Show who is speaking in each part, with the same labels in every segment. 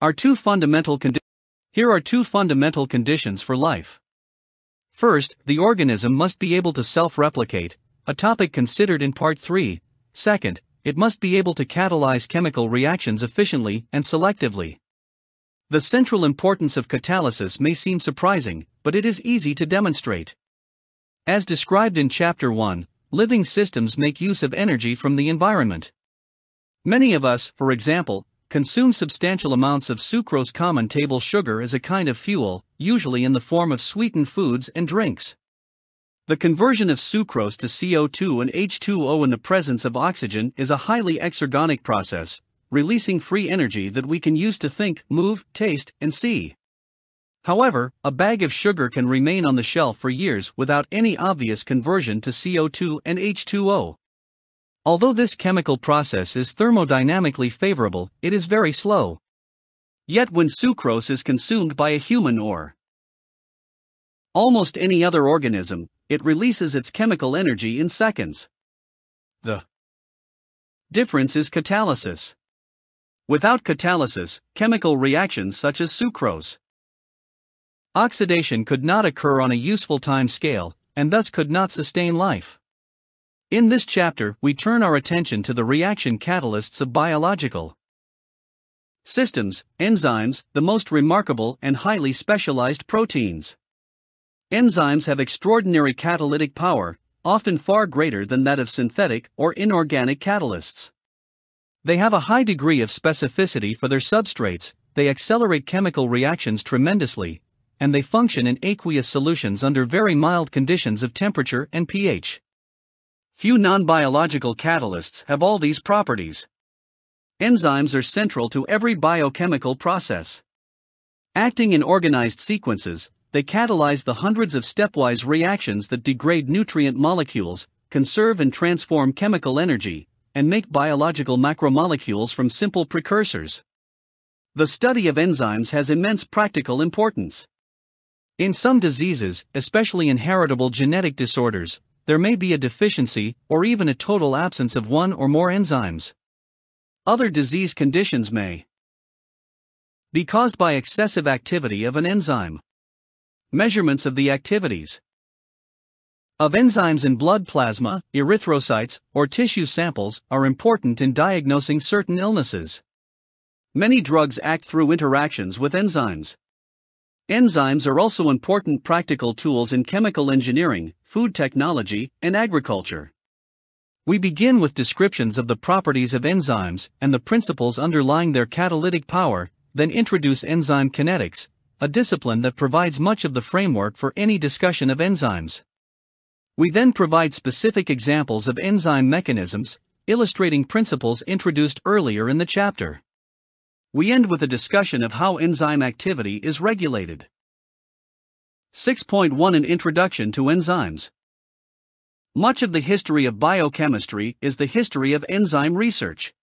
Speaker 1: Are two fundamental condi- Here are two fundamental conditions for life. First, the organism must be able to self-replicate, a topic considered in part 3. Second, it must be able to catalyze chemical reactions efficiently and selectively. The central importance of catalysis may seem surprising, but it is easy to demonstrate. As described in Chapter 1, living systems make use of energy from the environment. Many of us, for example, consume substantial amounts of sucrose common table sugar as a kind of fuel, usually in the form of sweetened foods and drinks. The conversion of sucrose to CO2 and H2O in the presence of oxygen is a highly exergonic process, releasing free energy that we can use to think, move, taste, and see. However, a bag of sugar can remain on the shelf for years without any obvious conversion to CO2 and H2O. Although this chemical process is thermodynamically favorable, it is very slow. Yet when sucrose is consumed by a human or almost any other organism, it releases its chemical energy in seconds. The difference is catalysis. Without catalysis, chemical reactions such as sucrose oxidation could not occur on a useful time scale, and thus could not sustain life. In this chapter, we turn our attention to the reaction catalysts of biological systems, enzymes, the most remarkable and highly specialized proteins. Enzymes have extraordinary catalytic power, often far greater than that of synthetic or inorganic catalysts. They have a high degree of specificity for their substrates, they accelerate chemical reactions tremendously, and they function in aqueous solutions under very mild conditions of temperature and pH. Few non-biological catalysts have all these properties. Enzymes are central to every biochemical process. Acting in organized sequences, they catalyze the hundreds of stepwise reactions that degrade nutrient molecules, conserve and transform chemical energy, and make biological macromolecules from simple precursors. The study of enzymes has immense practical importance. In some diseases, especially inheritable genetic disorders, there may be a deficiency or even a total absence of one or more enzymes. Other disease conditions may be caused by excessive activity of an enzyme. Measurements of the activities of enzymes in blood plasma, erythrocytes, or tissue samples are important in diagnosing certain illnesses. Many drugs act through interactions with enzymes. Enzymes are also important practical tools in chemical engineering, food technology, and agriculture. We begin with descriptions of the properties of enzymes and the principles underlying their catalytic power, then introduce enzyme kinetics, a discipline that provides much of the framework for any discussion of enzymes. We then provide specific examples of enzyme mechanisms, illustrating principles introduced earlier in the chapter. We end with a discussion of how enzyme activity is regulated. 6.1 An Introduction to Enzymes Much of the history of biochemistry is the history of enzyme research.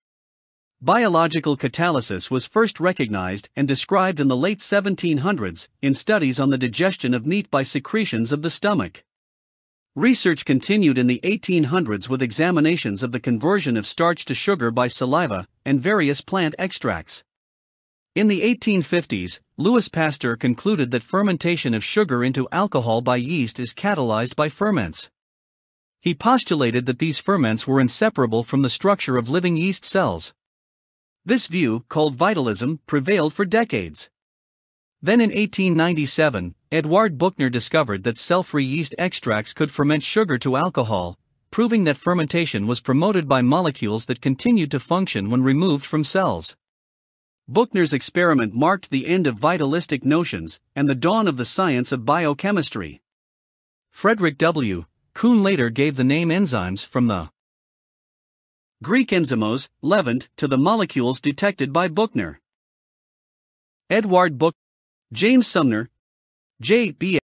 Speaker 1: Biological catalysis was first recognized and described in the late 1700s in studies on the digestion of meat by secretions of the stomach. Research continued in the 1800s with examinations of the conversion of starch to sugar by saliva and various plant extracts. In the 1850s, Louis Pasteur concluded that fermentation of sugar into alcohol by yeast is catalyzed by ferments. He postulated that these ferments were inseparable from the structure of living yeast cells. This view, called vitalism, prevailed for decades. Then in 1897, Eduard Buchner discovered that cell-free yeast extracts could ferment sugar to alcohol, proving that fermentation was promoted by molecules that continued to function when removed from cells. Buchner's experiment marked the end of vitalistic notions and the dawn of the science of biochemistry. Frederick W. Kuhn later gave the name enzymes from the Greek enzymos, leavened, to the molecules detected by Buchner. Edward Buch, James Sumner, J.B.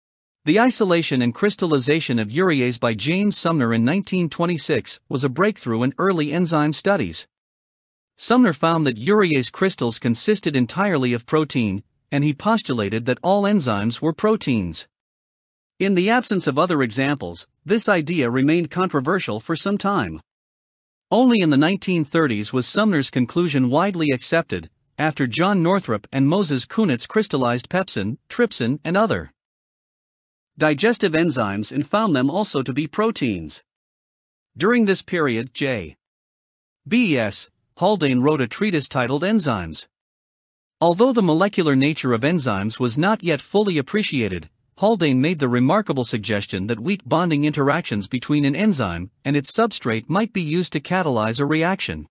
Speaker 1: The isolation and crystallization of urease by James Sumner in 1926 was a breakthrough in early enzyme studies. Sumner found that urease crystals consisted entirely of protein, and he postulated that all enzymes were proteins. In the absence of other examples, this idea remained controversial for some time. Only in the 1930s was Sumner's conclusion widely accepted, after John Northrop and Moses Kunitz crystallized pepsin, trypsin, and other digestive enzymes and found them also to be proteins. During this period, J. B.S. Haldane wrote a treatise titled Enzymes. Although the molecular nature of enzymes was not yet fully appreciated, Haldane made the remarkable suggestion that weak bonding interactions between an enzyme and its substrate might be used to catalyze a reaction.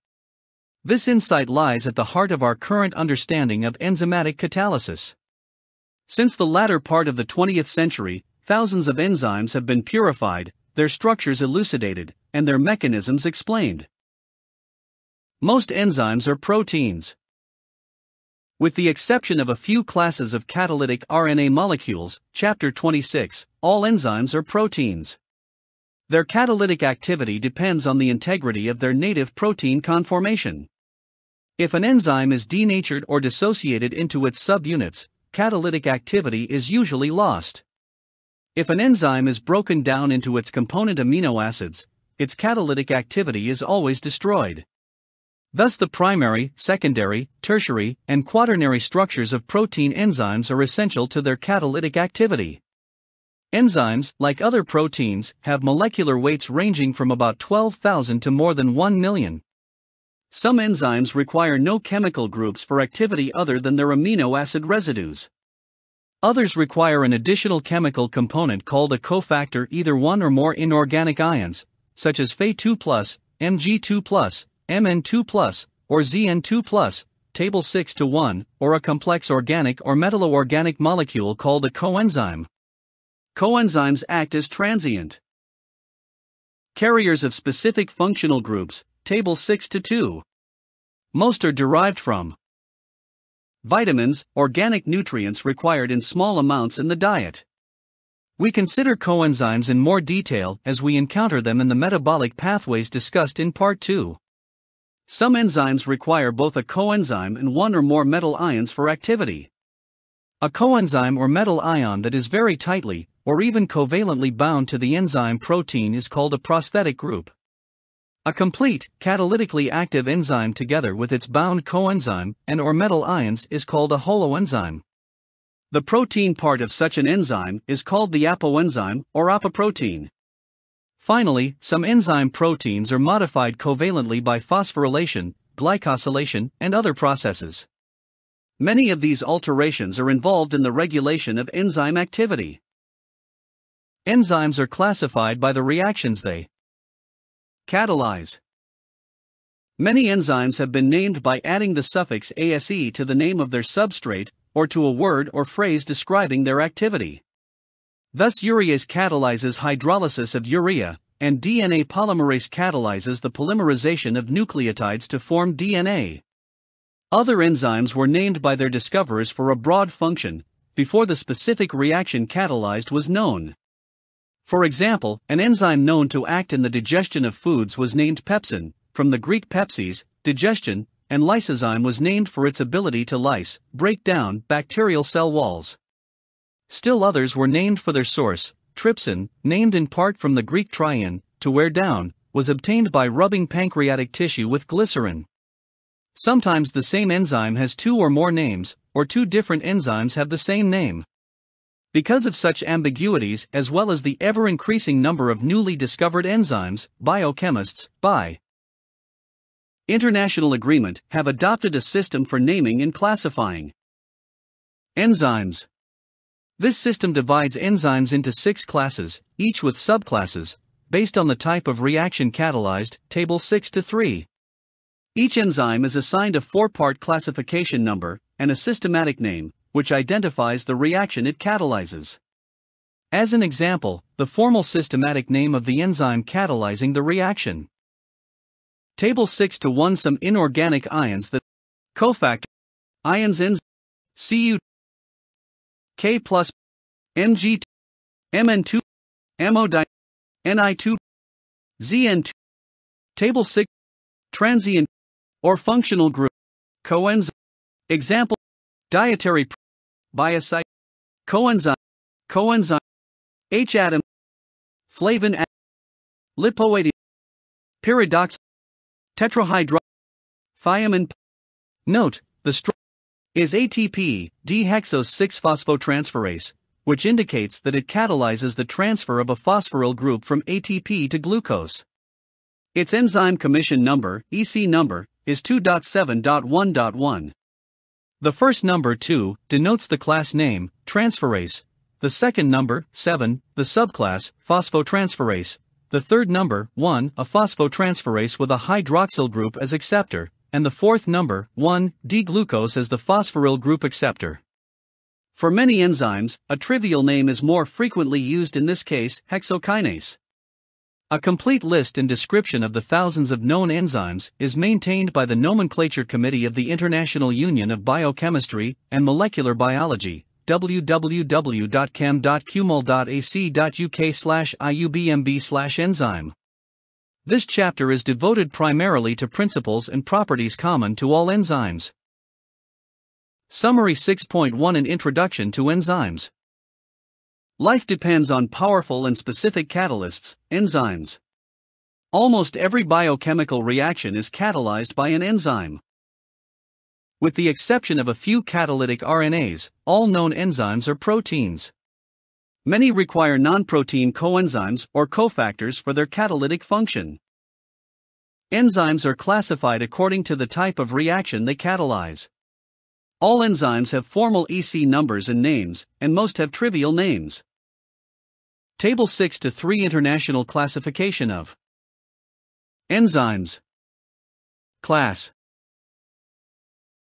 Speaker 1: This insight lies at the heart of our current understanding of enzymatic catalysis. Since the latter part of the 20th century, thousands of enzymes have been purified, their structures elucidated, and their mechanisms explained. Most enzymes are proteins. With the exception of a few classes of catalytic RNA molecules, Chapter 26, all enzymes are proteins. Their catalytic activity depends on the integrity of their native protein conformation. If an enzyme is denatured or dissociated into its subunits, catalytic activity is usually lost. If an enzyme is broken down into its component amino acids, its catalytic activity is always destroyed. Thus, the primary, secondary, tertiary, and quaternary structures of protein enzymes are essential to their catalytic activity. Enzymes, like other proteins, have molecular weights ranging from about 12,000 to more than 1 million. Some enzymes require no chemical groups for activity other than their amino acid residues. Others require an additional chemical component called a cofactor, either one or more inorganic ions, such as Fe2, Mg2, Mn2+, or Zn2+, table 6 to 1, or a complex organic or metalloorganic molecule called a coenzyme. Coenzymes act as transient carriers of specific functional groups, table 6 to 2. Most are derived from vitamins, organic nutrients required in small amounts in the diet. We consider coenzymes in more detail as we encounter them in the metabolic pathways discussed in Part 2. Some enzymes require both a coenzyme and one or more metal ions for activity. A coenzyme or metal ion that is very tightly, or even covalently bound to the enzyme protein is called a prosthetic group. A complete, catalytically active enzyme together with its bound coenzyme and or metal ions is called a holoenzyme. The protein part of such an enzyme is called the apoenzyme or apoprotein. Finally, some enzyme proteins are modified covalently by phosphorylation, glycosylation, and other processes. Many of these alterations are involved in the regulation of enzyme activity. Enzymes are classified by the reactions they catalyze. Many enzymes have been named by adding the suffix ase to the name of their substrate or to a word or phrase describing their activity. Thus urease catalyzes hydrolysis of urea, and DNA polymerase catalyzes the polymerization of nucleotides to form DNA. Other enzymes were named by their discoverers for a broad function, before the specific reaction catalyzed was known. For example, an enzyme known to act in the digestion of foods was named pepsin, from the Greek pepsis, digestion, and lysozyme was named for its ability to lyse, break down, bacterial cell walls. Still others were named for their source, trypsin, named in part from the Greek trian, to wear down, was obtained by rubbing pancreatic tissue with glycerin. Sometimes the same enzyme has two or more names, or two different enzymes have the same name. Because of such ambiguities, as well as the ever increasing number of newly discovered enzymes, biochemists, by international agreement, have adopted a system for naming and classifying enzymes. This system divides enzymes into six classes, each with subclasses, based on the type of reaction catalyzed, table 6 to 3. Each enzyme is assigned a four-part classification number and a systematic name, which identifies the reaction it catalyzes. As an example, the formal systematic name of the enzyme catalyzing the reaction. Table 6 to 1 Some inorganic ions that cofactor ions in Cu K plus Mg Mn2 MO Ni2 Zn2 Table 6 Transient or functional group coenzyme example dietary biocyte coenzyme coenzyme H atom flavin atom, lipoidium pyridoxine tetrahydro thiamine note the is ATP, dehexose 6-phosphotransferase, which indicates that it catalyzes the transfer of a phosphoryl group from ATP to glucose. Its enzyme commission number, EC number, is 2.7.1.1. The first number 2 denotes the class name, transferase, the second number, 7, the subclass, phosphotransferase, the third number, 1, a phosphotransferase with a hydroxyl group as acceptor, and the fourth number, 1, D-glucose is the phosphoryl group acceptor. For many enzymes, a trivial name is more frequently used in this case, hexokinase. A complete list and description of the thousands of known enzymes is maintained by the Nomenclature Committee of the International Union of Biochemistry and Molecular Biology, www.chem.cumul.ac.uk IUBMB enzyme. This chapter is devoted primarily to principles and properties common to all enzymes. Summary 6.1 An Introduction to Enzymes Life depends on powerful and specific catalysts, enzymes. Almost every biochemical reaction is catalyzed by an enzyme. With the exception of a few catalytic RNAs, all known enzymes are proteins. Many require non-protein coenzymes or cofactors for their catalytic function. Enzymes are classified according to the type of reaction they catalyze. All enzymes have formal EC numbers and names, and most have trivial names. Table 6 to 3 International Classification of Enzymes Class